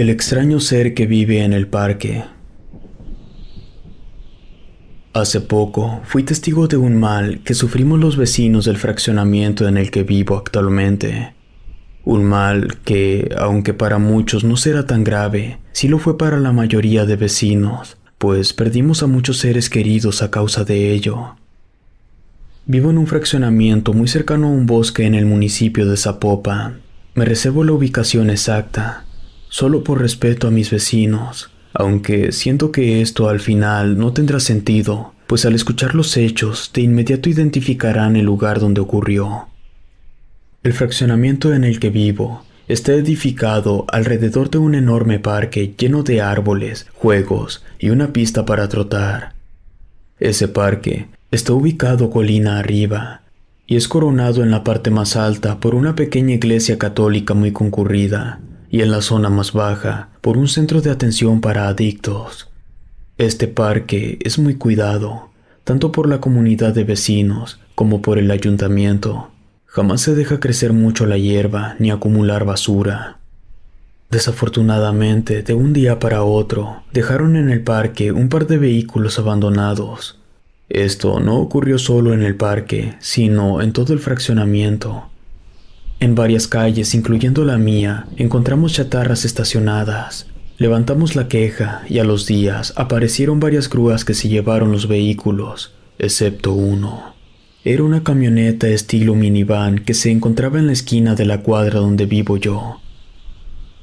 el extraño ser que vive en el parque. Hace poco fui testigo de un mal que sufrimos los vecinos del fraccionamiento en el que vivo actualmente. Un mal que, aunque para muchos no será tan grave, sí lo fue para la mayoría de vecinos, pues perdimos a muchos seres queridos a causa de ello. Vivo en un fraccionamiento muy cercano a un bosque en el municipio de Zapopan. Me recebo la ubicación exacta, solo por respeto a mis vecinos, aunque siento que esto al final no tendrá sentido, pues al escuchar los hechos de inmediato identificarán el lugar donde ocurrió. El fraccionamiento en el que vivo está edificado alrededor de un enorme parque lleno de árboles, juegos y una pista para trotar. Ese parque está ubicado colina arriba y es coronado en la parte más alta por una pequeña iglesia católica muy concurrida, y en la zona más baja por un centro de atención para adictos. Este parque es muy cuidado, tanto por la comunidad de vecinos como por el ayuntamiento. Jamás se deja crecer mucho la hierba ni acumular basura. Desafortunadamente, de un día para otro, dejaron en el parque un par de vehículos abandonados. Esto no ocurrió solo en el parque, sino en todo el fraccionamiento, en varias calles, incluyendo la mía, encontramos chatarras estacionadas. Levantamos la queja y a los días aparecieron varias grúas que se llevaron los vehículos, excepto uno. Era una camioneta estilo minivan que se encontraba en la esquina de la cuadra donde vivo yo.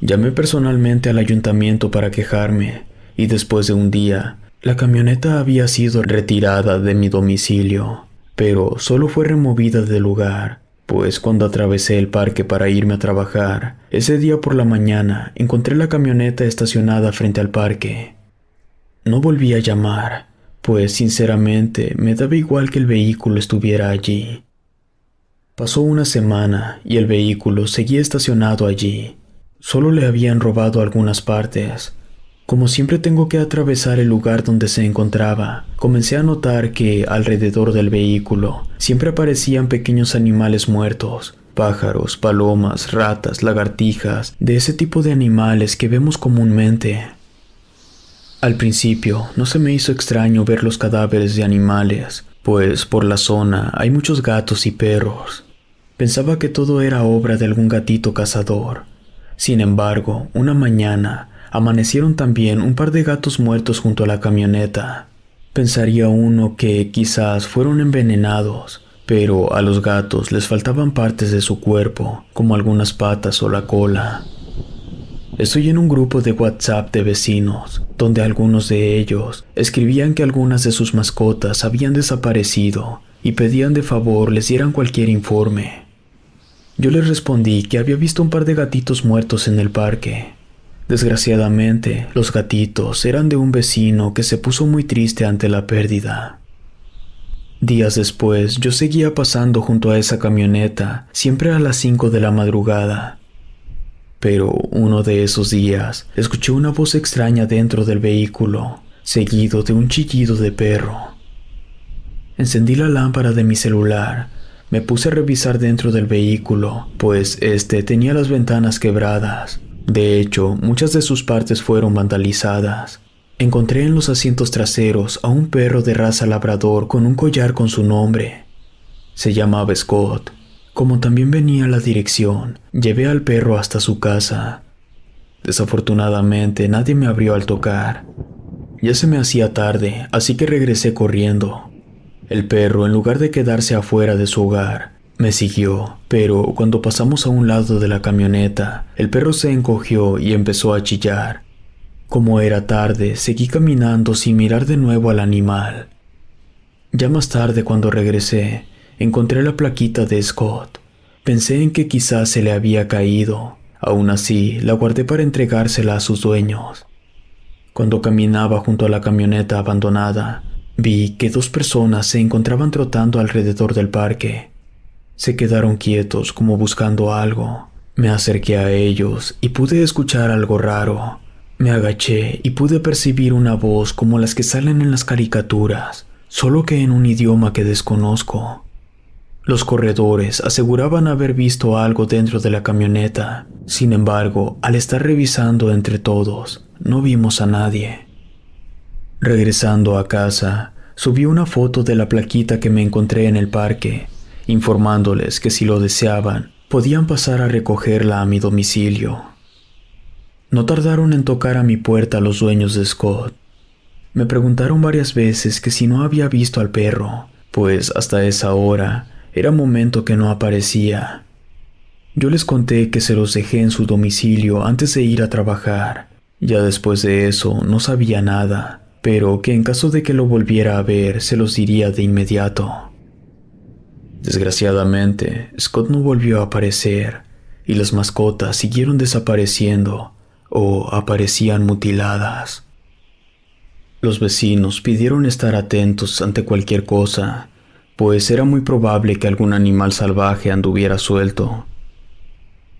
Llamé personalmente al ayuntamiento para quejarme y después de un día, la camioneta había sido retirada de mi domicilio, pero solo fue removida del lugar pues cuando atravesé el parque para irme a trabajar, ese día por la mañana encontré la camioneta estacionada frente al parque. No volví a llamar, pues sinceramente me daba igual que el vehículo estuviera allí. Pasó una semana y el vehículo seguía estacionado allí. Solo le habían robado algunas partes, como siempre tengo que atravesar el lugar donde se encontraba, comencé a notar que, alrededor del vehículo, siempre aparecían pequeños animales muertos, pájaros, palomas, ratas, lagartijas, de ese tipo de animales que vemos comúnmente. Al principio, no se me hizo extraño ver los cadáveres de animales, pues por la zona hay muchos gatos y perros. Pensaba que todo era obra de algún gatito cazador. Sin embargo, una mañana, amanecieron también un par de gatos muertos junto a la camioneta. Pensaría uno que quizás fueron envenenados, pero a los gatos les faltaban partes de su cuerpo, como algunas patas o la cola. Estoy en un grupo de WhatsApp de vecinos, donde algunos de ellos escribían que algunas de sus mascotas habían desaparecido y pedían de favor les dieran cualquier informe. Yo les respondí que había visto un par de gatitos muertos en el parque, Desgraciadamente, los gatitos eran de un vecino que se puso muy triste ante la pérdida. Días después, yo seguía pasando junto a esa camioneta, siempre a las 5 de la madrugada. Pero uno de esos días, escuché una voz extraña dentro del vehículo, seguido de un chillido de perro. Encendí la lámpara de mi celular, me puse a revisar dentro del vehículo, pues este tenía las ventanas quebradas. De hecho, muchas de sus partes fueron vandalizadas. Encontré en los asientos traseros a un perro de raza labrador con un collar con su nombre. Se llamaba Scott. Como también venía la dirección, llevé al perro hasta su casa. Desafortunadamente nadie me abrió al tocar. Ya se me hacía tarde, así que regresé corriendo. El perro, en lugar de quedarse afuera de su hogar, me siguió, pero cuando pasamos a un lado de la camioneta, el perro se encogió y empezó a chillar. Como era tarde, seguí caminando sin mirar de nuevo al animal. Ya más tarde, cuando regresé, encontré la plaquita de Scott. Pensé en que quizás se le había caído. Aún así, la guardé para entregársela a sus dueños. Cuando caminaba junto a la camioneta abandonada, vi que dos personas se encontraban trotando alrededor del parque. Se quedaron quietos como buscando algo. Me acerqué a ellos y pude escuchar algo raro. Me agaché y pude percibir una voz como las que salen en las caricaturas, solo que en un idioma que desconozco. Los corredores aseguraban haber visto algo dentro de la camioneta. Sin embargo, al estar revisando entre todos, no vimos a nadie. Regresando a casa, subí una foto de la plaquita que me encontré en el parque informándoles que si lo deseaban, podían pasar a recogerla a mi domicilio. No tardaron en tocar a mi puerta los dueños de Scott. Me preguntaron varias veces que si no había visto al perro, pues hasta esa hora era momento que no aparecía. Yo les conté que se los dejé en su domicilio antes de ir a trabajar. Ya después de eso no sabía nada, pero que en caso de que lo volviera a ver se los diría de inmediato. Desgraciadamente, Scott no volvió a aparecer y las mascotas siguieron desapareciendo o aparecían mutiladas. Los vecinos pidieron estar atentos ante cualquier cosa, pues era muy probable que algún animal salvaje anduviera suelto.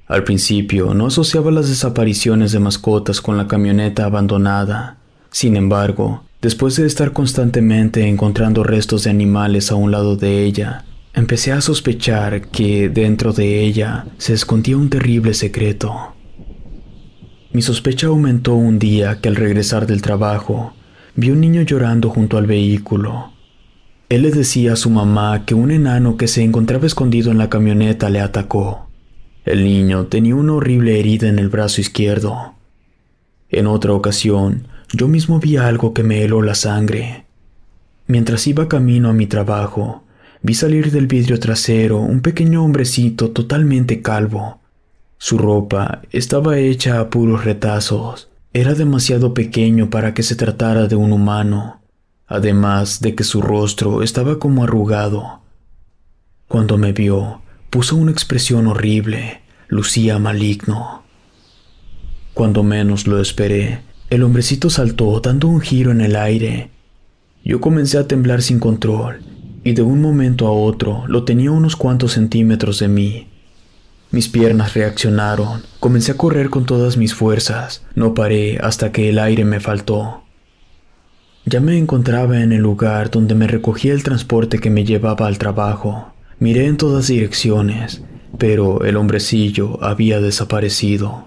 Al principio no asociaba las desapariciones de mascotas con la camioneta abandonada. Sin embargo, después de estar constantemente encontrando restos de animales a un lado de ella, Empecé a sospechar que dentro de ella se escondía un terrible secreto. Mi sospecha aumentó un día que al regresar del trabajo vi un niño llorando junto al vehículo. Él le decía a su mamá que un enano que se encontraba escondido en la camioneta le atacó. El niño tenía una horrible herida en el brazo izquierdo. En otra ocasión, yo mismo vi algo que me heló la sangre. Mientras iba camino a mi trabajo, Vi salir del vidrio trasero un pequeño hombrecito totalmente calvo. Su ropa estaba hecha a puros retazos. Era demasiado pequeño para que se tratara de un humano, además de que su rostro estaba como arrugado. Cuando me vio, puso una expresión horrible, lucía maligno. Cuando menos lo esperé, el hombrecito saltó dando un giro en el aire. Yo comencé a temblar sin control y de un momento a otro lo tenía unos cuantos centímetros de mí. Mis piernas reaccionaron, comencé a correr con todas mis fuerzas, no paré hasta que el aire me faltó. Ya me encontraba en el lugar donde me recogía el transporte que me llevaba al trabajo. Miré en todas direcciones, pero el hombrecillo había desaparecido.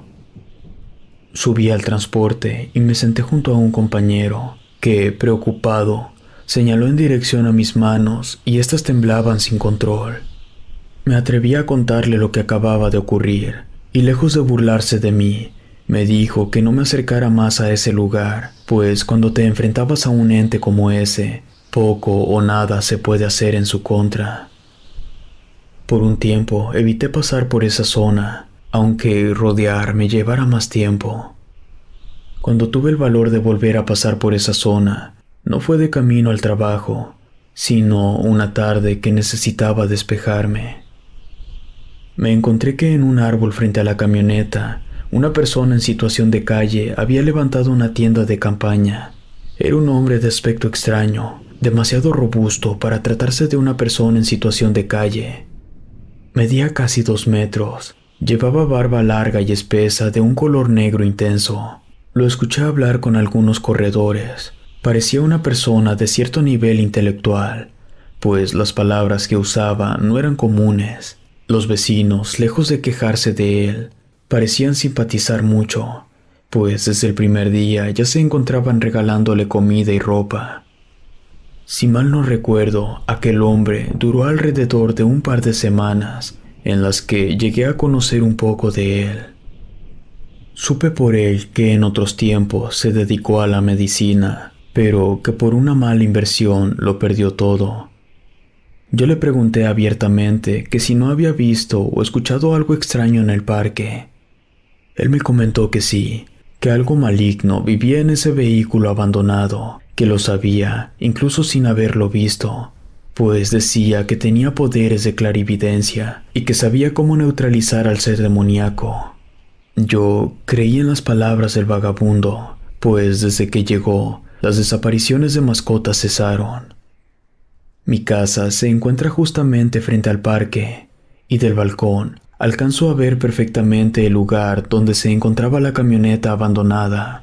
Subí al transporte y me senté junto a un compañero, que, preocupado, Señaló en dirección a mis manos y éstas temblaban sin control. Me atreví a contarle lo que acababa de ocurrir, y lejos de burlarse de mí, me dijo que no me acercara más a ese lugar, pues cuando te enfrentabas a un ente como ese, poco o nada se puede hacer en su contra. Por un tiempo evité pasar por esa zona, aunque rodear me llevara más tiempo. Cuando tuve el valor de volver a pasar por esa zona, no fue de camino al trabajo, sino una tarde que necesitaba despejarme. Me encontré que en un árbol frente a la camioneta, una persona en situación de calle había levantado una tienda de campaña. Era un hombre de aspecto extraño, demasiado robusto para tratarse de una persona en situación de calle. Medía casi dos metros, llevaba barba larga y espesa de un color negro intenso. Lo escuché hablar con algunos corredores, Parecía una persona de cierto nivel intelectual, pues las palabras que usaba no eran comunes. Los vecinos, lejos de quejarse de él, parecían simpatizar mucho, pues desde el primer día ya se encontraban regalándole comida y ropa. Si mal no recuerdo, aquel hombre duró alrededor de un par de semanas en las que llegué a conocer un poco de él. Supe por él que en otros tiempos se dedicó a la medicina pero que por una mala inversión lo perdió todo. Yo le pregunté abiertamente que si no había visto o escuchado algo extraño en el parque. Él me comentó que sí, que algo maligno vivía en ese vehículo abandonado, que lo sabía, incluso sin haberlo visto, pues decía que tenía poderes de clarividencia y que sabía cómo neutralizar al ser demoníaco. Yo creí en las palabras del vagabundo, pues desde que llegó las desapariciones de mascotas cesaron. Mi casa se encuentra justamente frente al parque, y del balcón alcanzo a ver perfectamente el lugar donde se encontraba la camioneta abandonada.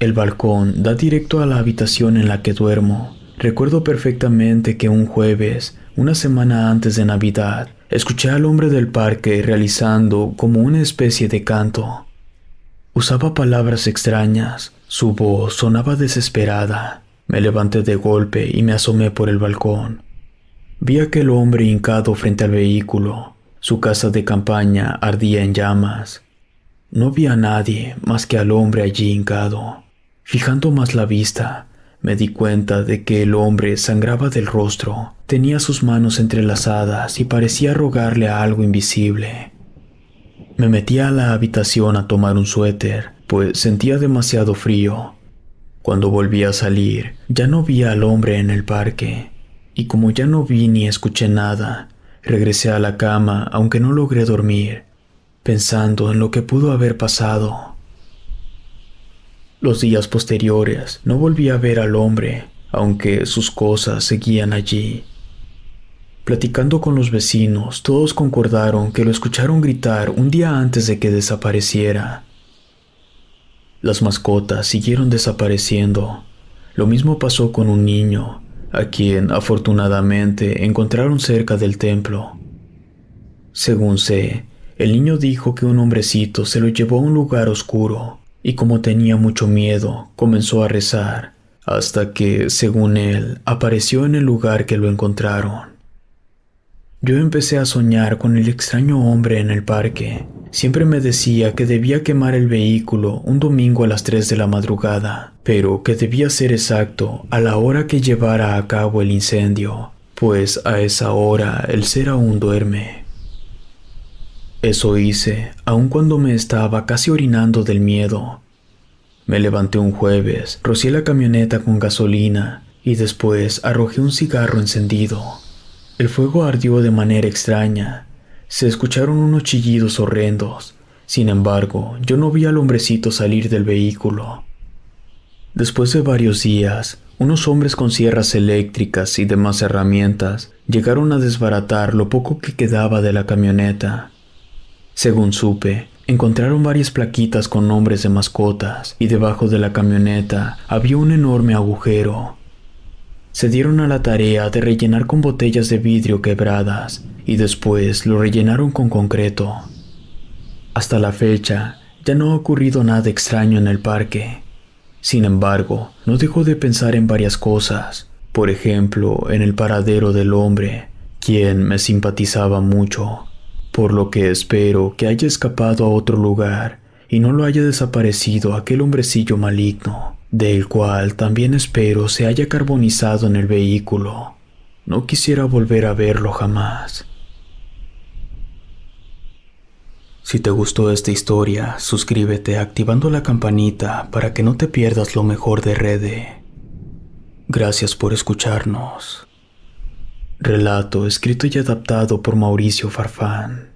El balcón da directo a la habitación en la que duermo. Recuerdo perfectamente que un jueves, una semana antes de Navidad, escuché al hombre del parque realizando como una especie de canto. Usaba palabras extrañas, su voz sonaba desesperada. Me levanté de golpe y me asomé por el balcón. Vi a aquel hombre hincado frente al vehículo. Su casa de campaña ardía en llamas. No vi a nadie más que al hombre allí hincado. Fijando más la vista, me di cuenta de que el hombre sangraba del rostro, tenía sus manos entrelazadas y parecía rogarle a algo invisible. Me metí a la habitación a tomar un suéter, pues sentía demasiado frío. Cuando volví a salir, ya no vi al hombre en el parque, y como ya no vi ni escuché nada, regresé a la cama, aunque no logré dormir, pensando en lo que pudo haber pasado. Los días posteriores no volví a ver al hombre, aunque sus cosas seguían allí. Platicando con los vecinos, todos concordaron que lo escucharon gritar un día antes de que desapareciera. Las mascotas siguieron desapareciendo. Lo mismo pasó con un niño, a quien afortunadamente encontraron cerca del templo. Según C, el niño dijo que un hombrecito se lo llevó a un lugar oscuro y como tenía mucho miedo, comenzó a rezar, hasta que, según él, apareció en el lugar que lo encontraron. Yo empecé a soñar con el extraño hombre en el parque. Siempre me decía que debía quemar el vehículo un domingo a las 3 de la madrugada, pero que debía ser exacto a la hora que llevara a cabo el incendio, pues a esa hora el ser aún duerme. Eso hice, aun cuando me estaba casi orinando del miedo. Me levanté un jueves, rocié la camioneta con gasolina y después arrojé un cigarro encendido. El fuego ardió de manera extraña. Se escucharon unos chillidos horrendos. Sin embargo, yo no vi al hombrecito salir del vehículo. Después de varios días, unos hombres con sierras eléctricas y demás herramientas llegaron a desbaratar lo poco que quedaba de la camioneta. Según supe, encontraron varias plaquitas con nombres de mascotas y debajo de la camioneta había un enorme agujero se dieron a la tarea de rellenar con botellas de vidrio quebradas y después lo rellenaron con concreto. Hasta la fecha, ya no ha ocurrido nada extraño en el parque. Sin embargo, no dejó de pensar en varias cosas, por ejemplo, en el paradero del hombre, quien me simpatizaba mucho, por lo que espero que haya escapado a otro lugar y no lo haya desaparecido aquel hombrecillo maligno del cual también espero se haya carbonizado en el vehículo. No quisiera volver a verlo jamás. Si te gustó esta historia, suscríbete activando la campanita para que no te pierdas lo mejor de Rede. Gracias por escucharnos. Relato escrito y adaptado por Mauricio Farfán.